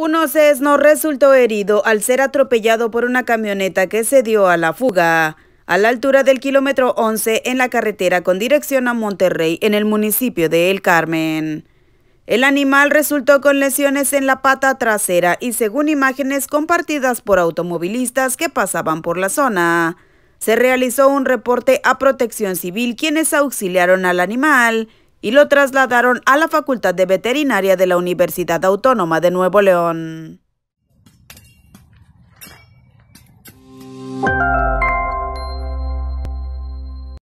Un no resultó herido al ser atropellado por una camioneta que se dio a la fuga a la altura del kilómetro 11 en la carretera con dirección a Monterrey en el municipio de El Carmen. El animal resultó con lesiones en la pata trasera y según imágenes compartidas por automovilistas que pasaban por la zona, se realizó un reporte a Protección Civil quienes auxiliaron al animal y lo trasladaron a la Facultad de Veterinaria de la Universidad Autónoma de Nuevo León.